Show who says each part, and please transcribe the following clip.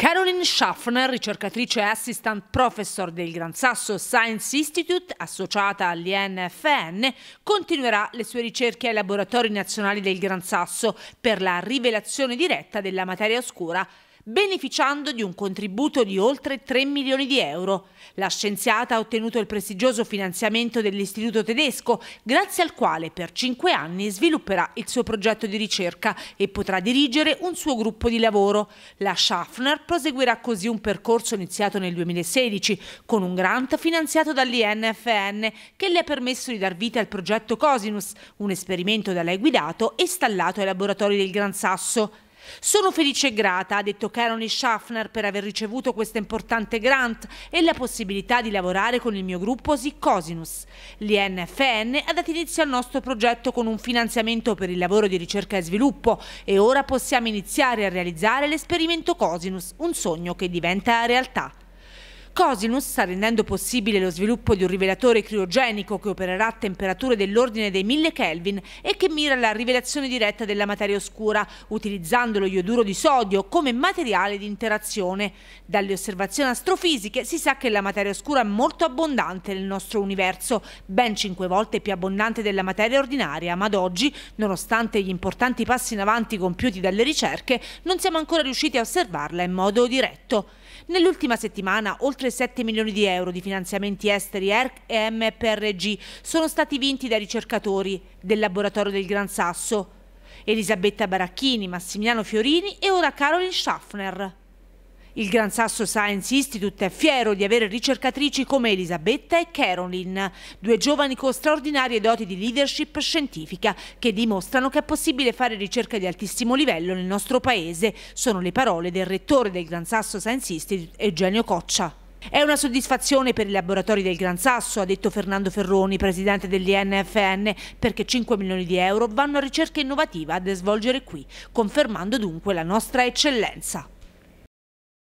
Speaker 1: Caroline Schaffner, ricercatrice e assistant professor del Gran Sasso Science Institute, associata all'INFN, continuerà le sue ricerche ai laboratori nazionali del Gran Sasso per la rivelazione diretta della materia oscura beneficiando di un contributo di oltre 3 milioni di euro. La scienziata ha ottenuto il prestigioso finanziamento dell'istituto tedesco, grazie al quale per 5 anni svilupperà il suo progetto di ricerca e potrà dirigere un suo gruppo di lavoro. La Schaffner proseguirà così un percorso iniziato nel 2016 con un grant finanziato dall'INFN che le ha permesso di dar vita al progetto Cosinus, un esperimento da lei guidato e installato ai laboratori del Gran Sasso. Sono felice e grata, ha detto Carolyn Schaffner, per aver ricevuto questa importante grant e la possibilità di lavorare con il mio gruppo Sicosinus. L'INFN ha dato inizio al nostro progetto con un finanziamento per il lavoro di ricerca e sviluppo e ora possiamo iniziare a realizzare l'esperimento Cosinus, un sogno che diventa realtà. Cosinus sta rendendo possibile lo sviluppo di un rivelatore criogenico che opererà a temperature dell'ordine dei 1000 Kelvin e che mira alla rivelazione diretta della materia oscura, utilizzando lo ioduro di sodio come materiale di interazione. Dalle osservazioni astrofisiche si sa che la materia oscura è molto abbondante nel nostro universo, ben 5 volte più abbondante della materia ordinaria, ma ad oggi, nonostante gli importanti passi in avanti compiuti dalle ricerche, non siamo ancora riusciti a osservarla in modo diretto. Nell'ultima settimana oltre 7 milioni di euro di finanziamenti esteri ERC e MPRG sono stati vinti dai ricercatori del laboratorio del Gran Sasso. Elisabetta Baracchini, Massimiliano Fiorini e ora Caroline Schaffner. Il Gran Sasso Science Institute è fiero di avere ricercatrici come Elisabetta e Carolyn, due giovani con straordinarie doti di leadership scientifica che dimostrano che è possibile fare ricerca di altissimo livello nel nostro paese. Sono le parole del rettore del Gran Sasso Science Institute, Eugenio Coccia. È una soddisfazione per i laboratori del Gran Sasso, ha detto Fernando Ferroni, presidente dell'INFN, perché 5 milioni di euro vanno a ricerca innovativa da svolgere qui, confermando dunque la nostra eccellenza.